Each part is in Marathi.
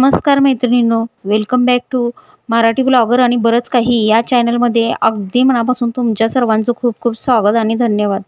नमस्कार मैत्रिणींनो welcome back to Marathi blogger आणि बरंच काही या चॅनलमध्ये अगदी मनापासून तुमच्या सर्वांचं खूप खूप स्वागत आणि धन्यवाद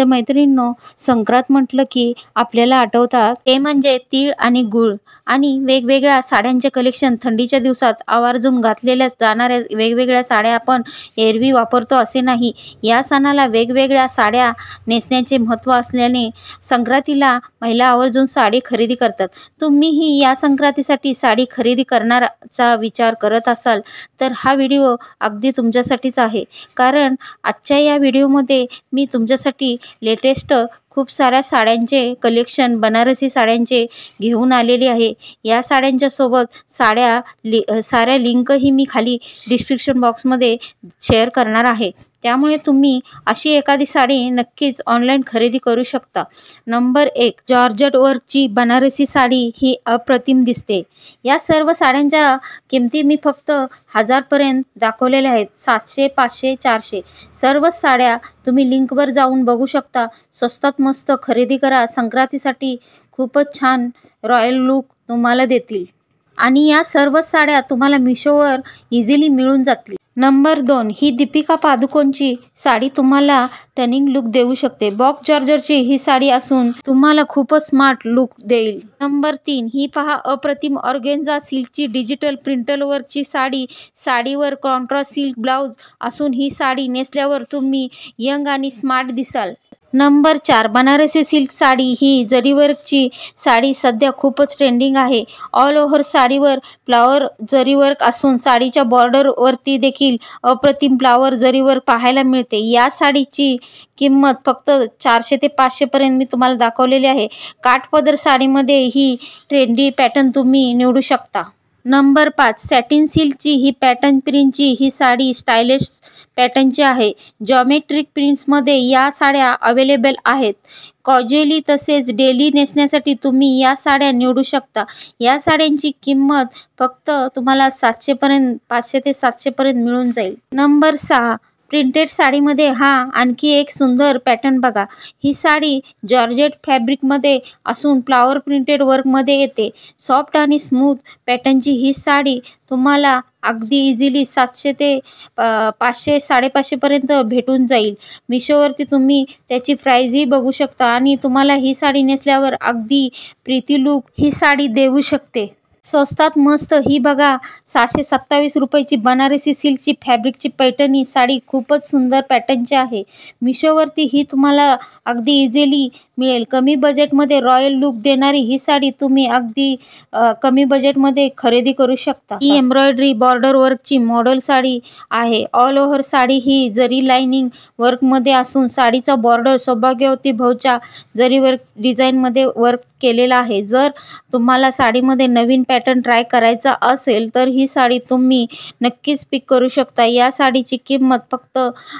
तर मैत्रिणींनो संक्रांत म्हटलं की आपल्याला आठवतात ते म्हणजे तीळ आणि गूळ आणि वेगवेगळ्या साड्यांचे कलेक्शन थंडीच्या दिवसात आवर्जून घातलेल्या जाणाऱ्या वेगवेगळ्या साड्या आपण एरवी वापरतो असे नाही या सणाला वेगवेगळ्या साड्या नेसण्याचे महत्त्व असल्याने संक्रांतीला महिला आवर्जून साडी खरेदी करतात तुम्हीही या संक्रांतीसाठी साडी खरेदी करणाराचा विचार करत असाल तर हा व्हिडिओ अगदी तुमच्यासाठीच आहे कारण आजच्या या व्हिडिओमध्ये मी तुमच्यासाठी लेटेस्ट खूप साऱ्या साड्यांचे कलेक्शन बनारसी साड्यांचे घेऊन आलेले आहे या साड्यांच्या सोबत साड्या लि साऱ्या लिंकही मी खाली डिस्क्रिप्शन बॉक्समध्ये शेअर करणार आहे त्यामुळे तुम्ही अशी एखादी साडी नक्कीच ऑनलाईन खरेदी करू शकता नंबर एक जॉर्जट वर्कची बनारसी साडी ही अप्रतिम दिसते या सर्व साड्यांच्या किमती मी फक्त हजारपर्यंत दाखवलेल्या आहेत सातशे पाचशे चारशे सर्व साड्या तुम्ही लिंकवर जाऊन बघू शकता स्वस्तात मस्त खरेदी करा संक्रांतीसाठी खूपच छान रॉयल लुक तुम्हाला देतील आणि या सर्वच साड्या तुम्हाला मिशोवर इझिली मिळून जातील नंबर दोन ही दीपिका पादुकोणची साडी तुम्हाला टर्निंग लुक देऊ शकते बॉक्स जॉर्जरची ही साडी असून तुम्हाला खूपच स्मार्ट लुक देईल नंबर तीन ही पहा अप्रतिम ऑर्गेन्झा सिल्कची डिजिटल प्रिंटलवरची साडी साडीवर कॉन्ट्रा सिल्क ब्लाऊज असून ही साडी नेसल्यावर तुम्ही यंग आणि स्मार्ट दिसाल नंबर चार बनारसी सिल्क साडी ही जरीवर्कची साडी सध्या खूपच ट्रेंडिंग आहे ऑल ओव्हर साडीवर फ्लावर जरीवर्क असून साडीच्या बॉर्डरवरती देखील अप्रतिम फ्लावर जरीवर्क पाहायला मिळते या साडीची किंमत फक्त चारशे ते पाचशेपर्यंत मी तुम्हाला दाखवलेली आहे काठपदर साडीमध्ये ही ट्रेंडी पॅटर्न तुम्ही निवडू शकता नंबर पाच सॅटिन सिल्कची ही पॅटर्न प्रिंटची ही साडी स्टायलिश पॅटर्नचे आहे जॉमेट्रिक प्रिंट्समध्ये या साड्या अवेलेबल आहेत कॉजेली तसेच डेली नेसण्यासाठी तुम्ही या साड्या निवडू शकता या साड्यांची किंमत फक्त तुम्हाला सातशेपर्यंत पाचशे ते सातशेपर्यंत मिळून जाईल नंबर सहा प्रिंटेड साडीमध्ये हा आणखी एक सुंदर पॅटर्न बघा ही साडी जॉर्जेट फॅब्रिकमध्ये असून फ्लावर प्रिंटेड वर्कमध्ये येते सॉफ्ट आणि स्मूथ पॅटर्नची ही साडी तुम्हाला अगदी इझिली सातशे ते पाचशे साडेपाचशेपर्यंत भेटून जाईल मिशोवरती तुम्ही त्याची प्राईजही बघू शकता आणि तुम्हाला ही साडी नेसल्यावर अगदी प्रीती लूक ही साडी देऊ शकते स्वस्तात मस्त ही बघा सहाशे सत्तावीस रुपयाची बनारसी सिल्कची फॅब्रिकची पैठणी साडी खूपच सुंदर पॅटर्नची आहे मिशोवरती ही तुम्हाला अगदी इझिली मिळेल कमी बजेटमध्ये रॉयल लुक देणारी ही साडी तुम्ही अगदी कमी बजेटमध्ये खरेदी करू शकता ही एम्ब्रॉयडरी बॉर्डर वर्कची मॉडेल साडी आहे ऑल ओव्हर साडी ही जरी लाइनिंग वर्कमध्ये असून साडीचा बॉर्डर सौभाग्यवती भाऊच्या जरी वर्क डिझाईनमध्ये वर्क केलेला आहे जर तुम्हाला साडीमध्ये नवीन पॅटर्न ट्राय करायचा असेल तर ही साडी तुम्ही नक्कीच पिक करू शकता या साडीची किंमत फक्त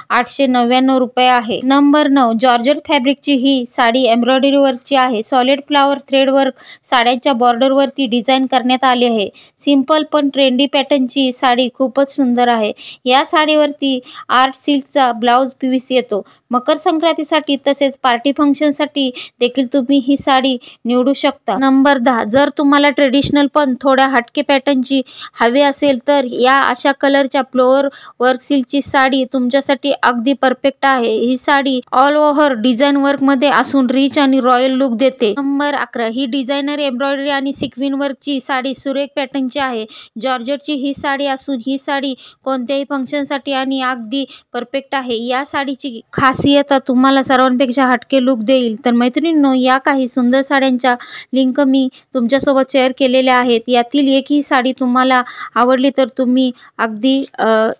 आठशे नव्याण्णव रुपये आहे नंबर नऊ जॉर्जट फॅब्रिकची ही साडी एम्ब्रॉयडरी वर्कची आहे सॉलिड फ्लावर थ्रेड वर्क साड्यांच्या बॉर्डरवरती डिझाईन करण्यात आली आहे सिंपल पण ट्रेंडी पॅटर्नची साडी खूपच सुंदर आहे या साडीवरती आर्ट सिल्कचा ब्लाऊज पीस येतो मकर संक्रांतीसाठी तसेच पार्टी फंक्शनसाठी देखील तुम्ही ही साडी निवडू शकता नंबर दहा जर तुम्हाला ट्रेडिशनल पण थोड्या हटके पॅटर्नची हवी असेल तर या अशा कलरच्या फ्लोअर वर्क सिल्कची साडी तुमच्यासाठी अगदी परफेक्ट आहे ही साडी ऑल ओव्हर डिझाईन वर्कमध्ये असून रिच आणि रॉयल लुक देते नंबर अकरा ही डिझायनर एम्ब्रॉयडरी आणि सिक्विन वर्कची साडी सुरेख पॅटर्नची आहे जॉर्जेटची ही साडी असून ही साडी कोणत्याही फंक्शनसाठी आणि अगदी परफेक्ट आहे या साडीची खासियत तुम्हाला सर्वांपेक्षा हटके लुक देईल तर मैत्रिणींनो या काही सुंदर साड्यांच्या लिंक मी तुमच्यासोबत शेअर केलेल्या आहेत यातील एकही साडी तुम्हाला आवडली तर तुम्ही अगदी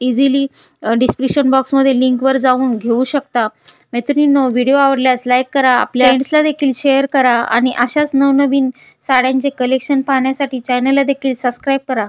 इझिली डिस्क्रिप्शन बॉक्समध्ये लिंकवर जाऊन घेऊ शकता मैत्रिणींनो व्हिडिओ आवडल्यास लाईक करा आपल्या फ्रेंड्सला देखील शेअर करा आणि अशाच नवनवीन साड्यांचे कलेक्शन पाहण्यासाठी चॅनलला देखील सबस्क्राईब करा